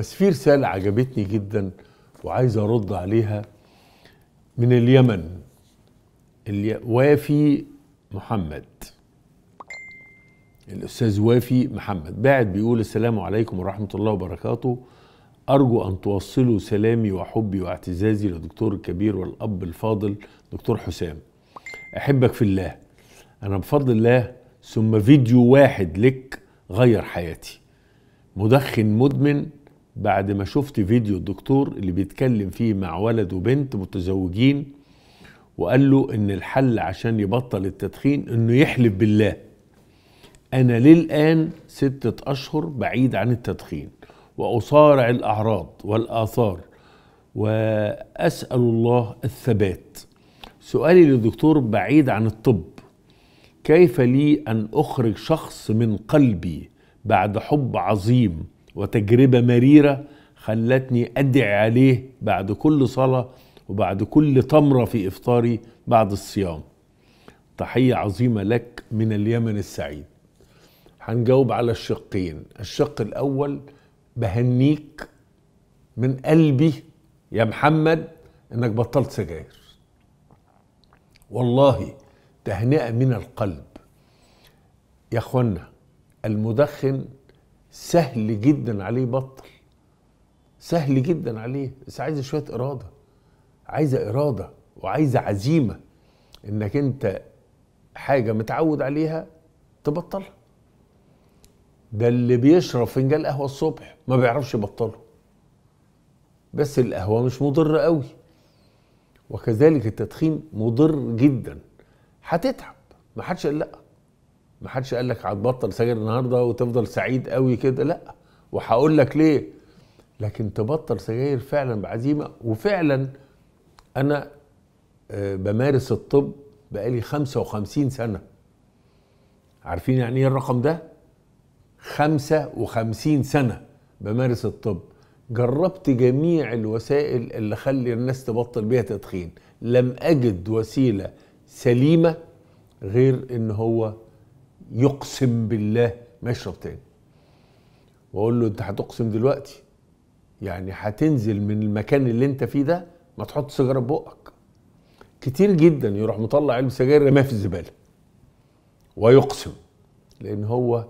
بس في رسالة عجبتني جدا وعايز أرد عليها من اليمن اللي وافي محمد الأستاذ وافي محمد باعت بيقول السلام عليكم ورحمة الله وبركاته أرجو أن توصلوا سلامي وحبي واعتزازي للدكتور الكبير والأب الفاضل دكتور حسام أحبك في الله أنا بفضل الله ثم فيديو واحد لك غير حياتي مدخن مدمن بعد ما شفت فيديو الدكتور اللي بيتكلم فيه مع ولد وبنت متزوجين وقال له ان الحل عشان يبطل التدخين انه يحلف بالله انا للان ستة اشهر بعيد عن التدخين واصارع الاعراض والاثار واسال الله الثبات سؤالي للدكتور بعيد عن الطب كيف لي ان اخرج شخص من قلبي بعد حب عظيم وتجربة مريرة خلتني أدعي عليه بعد كل صلاة وبعد كل تمرة في إفطاري بعد الصيام تحية عظيمة لك من اليمن السعيد هنجاوب على الشقين الشق الأول بهنيك من قلبي يا محمد انك بطلت سجاير والله تهنئة من القلب يا اخوانا المدخن سهل جدا عليه يبطل سهل جدا عليه بس عايزه شويه اراده عايزه اراده وعايزه عزيمه انك انت حاجه متعود عليها تبطلها ده اللي بيشرب فنجان قهوه الصبح ما بيعرفش يبطله بس القهوه مش مضره قوي وكذلك التدخين مضر جدا هتتعب ما حدش قال لا ما حدش قال لك هتبطل سجاير النهارده وتفضل سعيد قوي كده لا وهقول لك ليه لكن تبطل سجاير فعلا بعزيمه وفعلا انا آه، بمارس الطب بقالي 55 سنه عارفين يعني ايه الرقم ده 55 سنه بمارس الطب جربت جميع الوسائل اللي خلي الناس تبطل بيها تدخين لم اجد وسيله سليمه غير ان هو يقسم بالله ما يشرب تاني واقول له انت هتقسم دلوقتي يعني هتنزل من المكان اللي انت فيه ده ما تحط سيجاره بقك كتير جدا يروح مطلع علب سجاير رماه في الزباله ويقسم لان هو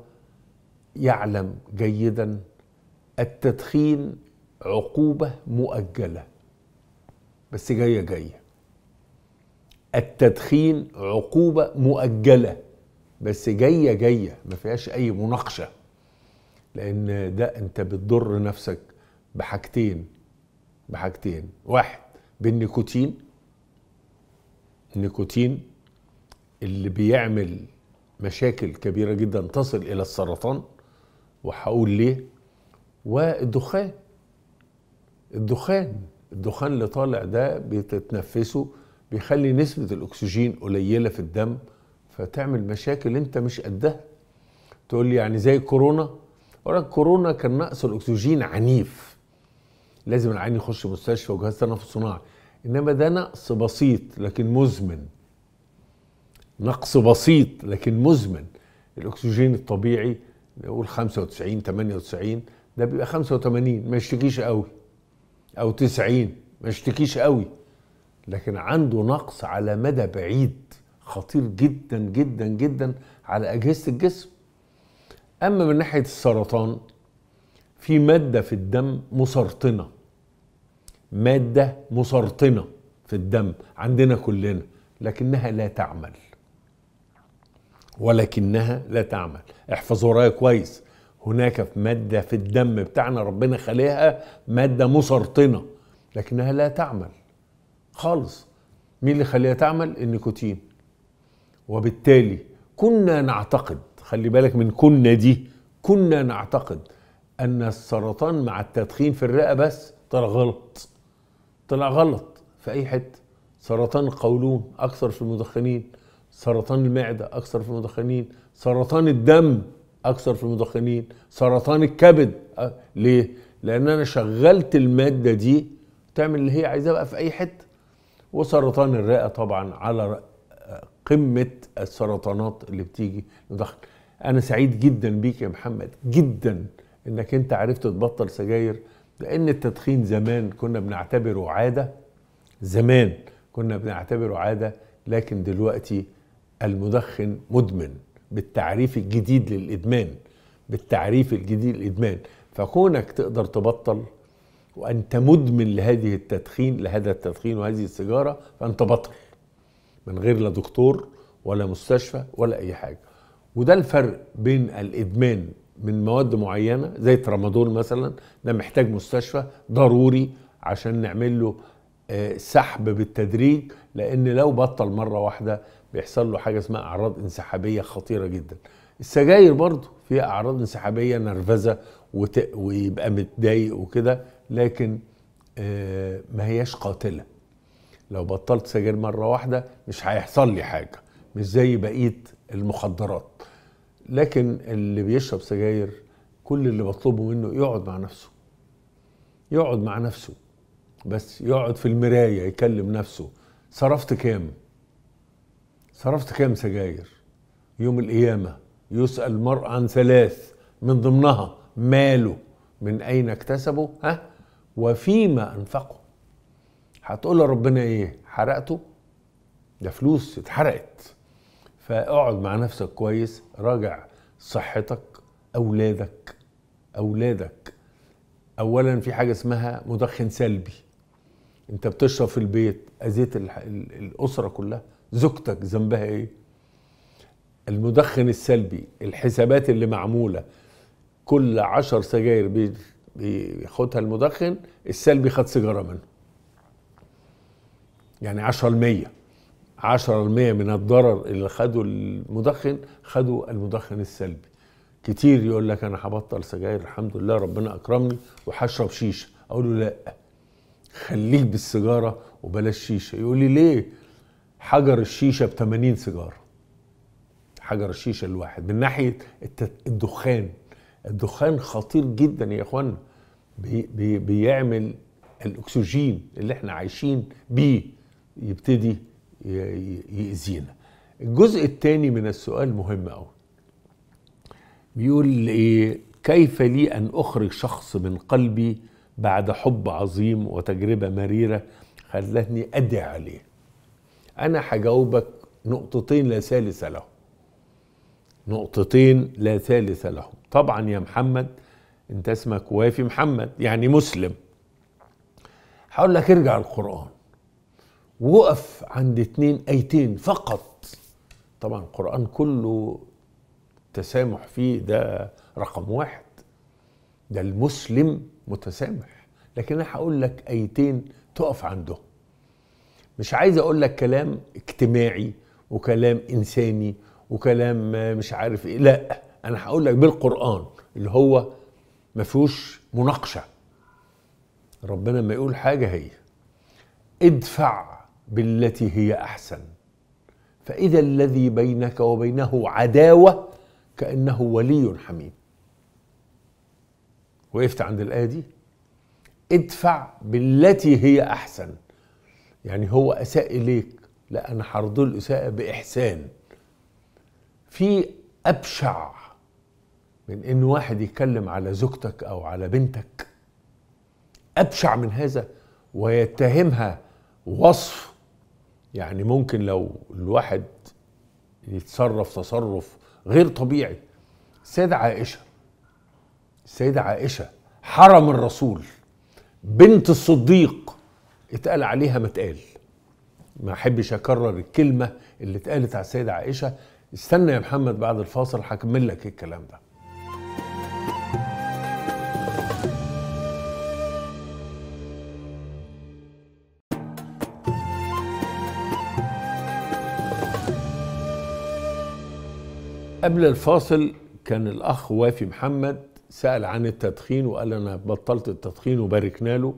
يعلم جيدا التدخين عقوبه مؤجله بس جايه جايه التدخين عقوبه مؤجله بس جايه جايه ما فيهاش اي مناقشه لان ده انت بتضر نفسك بحاجتين بحاجتين واحد بالنيكوتين النيكوتين اللي بيعمل مشاكل كبيرة جدا تصل إلى السرطان وهقول ليه والدخان الدخان الدخان اللي طالع ده بتتنفسه بيخلي نسبة الأكسجين قليلة في الدم فتعمل مشاكل انت مش قدها تقول لي يعني زي كورونا لك كورونا كان نقص الاكسجين عنيف لازم العين يخش مستشفى وجهاز تنفس صناعي انما ده نقص بسيط لكن مزمن نقص بسيط لكن مزمن الاكسجين الطبيعي نقول 95 98 ده بيبقى 85 ما يشتكيش قوي او 90 ما يشتكيش قوي لكن عنده نقص على مدى بعيد خطير جدا جدا جدا على اجهزه الجسم اما من ناحيه السرطان في ماده في الدم مسرطنه ماده مسرطنه في الدم عندنا كلنا لكنها لا تعمل ولكنها لا تعمل احفظ ورايا كويس هناك في مادة في الدم بتاعنا ربنا خليها مادة مسرطنة لكنها لا تعمل خالص مين اللي خليها تعمل النيكوتين وبالتالي كنا نعتقد خلي بالك من كنا دي كنا نعتقد ان السرطان مع التدخين في الرئه بس طلع غلط طلع غلط في اي حته سرطان القولون اكثر في المدخنين سرطان المعده اكثر في المدخنين سرطان الدم اكثر في المدخنين سرطان الكبد أه. ليه لان انا شغلت الماده دي تعمل اللي هي عايزاه بقى في اي حته وسرطان الرئه طبعا على قمه السرطانات اللي بتيجي للضغط انا سعيد جدا بيك يا محمد جدا انك انت عرفت تبطل سجاير لان التدخين زمان كنا بنعتبره عاده زمان كنا بنعتبره عاده لكن دلوقتي المدخن مدمن بالتعريف الجديد للادمان بالتعريف الجديد للادمان فكونك تقدر تبطل وانت مدمن لهذه التدخين لهذا التدخين وهذه السيجاره فانت بطل من غير لا دكتور ولا مستشفى ولا اي حاجه وده الفرق بين الادمان من مواد معينه زي ترامادول مثلا ده محتاج مستشفى ضروري عشان نعمل له آه، سحب بالتدريج لان لو بطل مره واحده بيحصل له حاجه اسمها اعراض انسحابيه خطيره جدا السجاير برضه فيها اعراض انسحابيه نرفزه ويبقى متضايق وكده لكن آه، ما هياش قاتله لو بطلت سجاير مرة واحدة مش هيحصل لي حاجة مش زي بقية المخدرات لكن اللي بيشرب سجاير كل اللي بطلبه منه يقعد مع نفسه يقعد مع نفسه بس يقعد في المراية يكلم نفسه صرفت كام صرفت كام سجاير يوم القيامة يسأل المرء عن ثلاث من ضمنها ماله من أين اكتسبه ها وفيما أنفقه هتقول لربنا ايه حرقته ده فلوس اتحرقت فاقعد مع نفسك كويس راجع صحتك اولادك اولادك اولا في حاجه اسمها مدخن سلبي انت بتشرب في البيت اذيت الاسره كلها زوجتك ذنبها ايه المدخن السلبي الحسابات اللي معموله كل عشر سجاير بياخدها المدخن السلبي خد سيجاره منه يعني 10% 10% من الضرر اللي خده المدخن خده المدخن السلبي كتير يقول لك انا هبطل سجاير الحمد لله ربنا اكرمني وهشرب شيشه اقول له لا خليك بالسيجاره وبلاش شيشه يقول لي ليه حجر الشيشه ب 80 سيجاره حجر الشيشه الواحد من ناحيه الدخان الدخان خطير جدا يا اخوانا بي بي بيعمل الاكسجين اللي احنا عايشين بيه يبتدي يأذينا الجزء الثاني من السؤال مهم قوي بيقول ايه كيف لي ان اخرج شخص من قلبي بعد حب عظيم وتجربه مريره خلتني ادعي عليه انا هجاوبك نقطتين لا ثالث لهم نقطتين لا ثالث لهم طبعا يا محمد انت اسمك وافي محمد يعني مسلم هقول لك ارجع القران وقف عند اتنين ايتين فقط طبعا القرآن كله تسامح فيه ده رقم واحد ده المسلم متسامح لكن انا هقول لك ايتين تقف عنده مش عايز اقول لك كلام اجتماعي وكلام انساني وكلام مش عارف ايه لا انا هقول لك بالقران اللي هو ما فيهوش مناقشه ربنا ما يقول حاجه هي ادفع بالتي هي احسن فاذا الذي بينك وبينه عداوه كانه ولي حميم وقفت عند الايه دي ادفع بالتي هي احسن يعني هو اساء اليك لا انا هرد الاساءه باحسان في ابشع من ان واحد يتكلم على زوجتك او على بنتك ابشع من هذا ويتهمها وصف يعني ممكن لو الواحد يتصرف تصرف غير طبيعي السيدة عائشة السيدة عائشة حرم الرسول بنت الصديق اتقال عليها ما اتقال ما احبش اكرر الكلمه اللي اتقالت على السيده عائشه استنى يا محمد بعد الفاصل هكمل لك الكلام ده قبل الفاصل كان الاخ وافي محمد سال عن التدخين وقال انا بطلت التدخين وباركنا له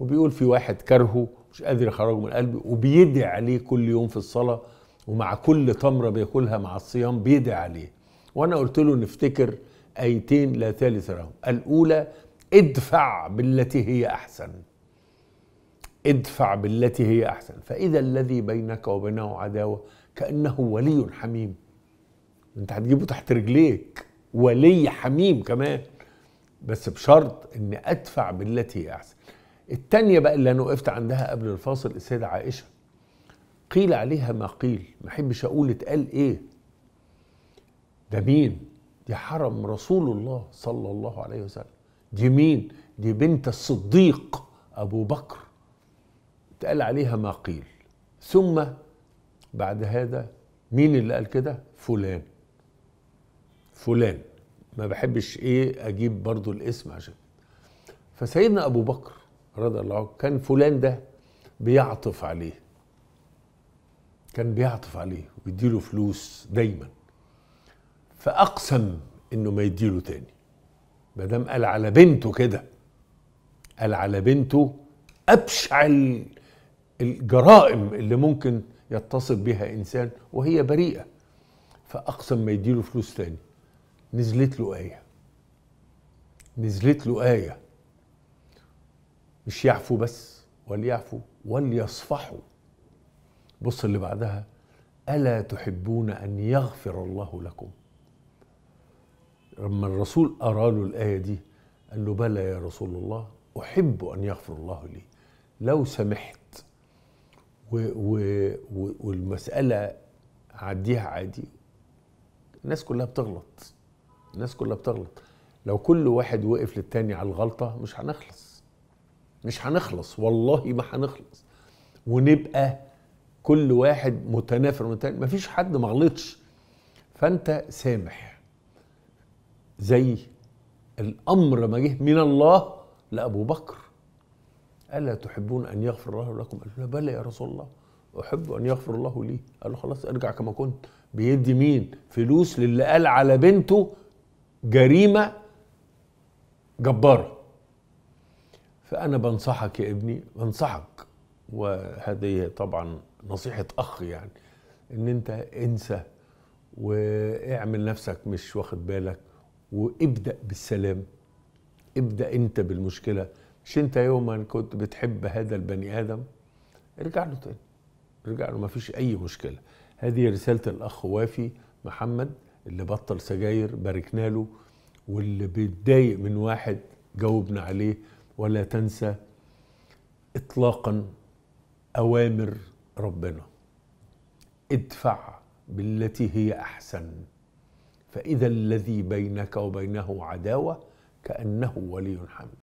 وبيقول في واحد كرهه مش قادر يخرجه من قلبي وبيدعي عليه كل يوم في الصلاه ومع كل تمره بياكلها مع الصيام بيدعي عليه وانا قلت له نفتكر ايتين لا ثالث لهم الاولى ادفع بالتي هي احسن ادفع بالتي هي احسن فاذا الذي بينك وبينه عداوه كانه ولي حميم انت هتجيبه تحت رجليك ولي حميم كمان بس بشرط اني ادفع بالتي هي احسن التانية بقى اللي انا وقفت عندها قبل الفاصل السيدة عائشة قيل عليها ما قيل ما احبش اقول اتقال ايه ده مين دي حرم رسول الله صلى الله عليه وسلم دي مين دي بنت الصديق ابو بكر اتقال عليها ما قيل ثم بعد هذا مين اللي قال كده فلان فلان ما بحبش ايه اجيب برضو الاسم عشان فسيدنا ابو بكر رضي الله عنه كان فلان ده بيعطف عليه كان بيعطف عليه ويديله فلوس دايما فاقسم انه ما يديله تاني ما دام قال على بنته كده قال على بنته ابشع الجرائم اللي ممكن يتصف بها انسان وهي بريئه فاقسم ما يديله فلوس تاني نزلت له آية نزلت له آية مش يعفو بس وليعفو وليصفحوا بص اللي بعدها ألا تحبون أن يغفر الله لكم لما الرسول أرى له الآية دي قال له بلى يا رسول الله أحب أن يغفر الله لي لو سمحت و و والمسألة عديها عادي الناس كلها بتغلط الناس كلها بتغلط لو كل واحد وقف للتاني على الغلطه مش هنخلص مش هنخلص والله ما هنخلص ونبقى كل واحد متنافر من التاني مفيش حد ما غلطش فانت سامح زي الامر ما جه من الله لابو بكر الا تحبون ان يغفر الله لكم قال له بلى يا رسول الله احب ان يغفر الله لي قال له خلاص ارجع كما كنت بيدي مين فلوس للي قال على بنته جريمه جباره فانا بنصحك يا ابني بنصحك وهذه طبعا نصيحه اخ يعني ان انت انسى واعمل نفسك مش واخد بالك وابدا بالسلام ابدا انت بالمشكله مش انت يوما كنت بتحب هذا البني ادم ارجع له تاني ارجع له مفيش اي مشكله هذه رساله الاخ وافي محمد اللي بطل سجاير باركنا له واللي بيتضايق من واحد جاوبنا عليه ولا تنسى اطلاقا اوامر ربنا ادفع بالتي هي احسن فاذا الذي بينك وبينه عداوه كانه ولي حميد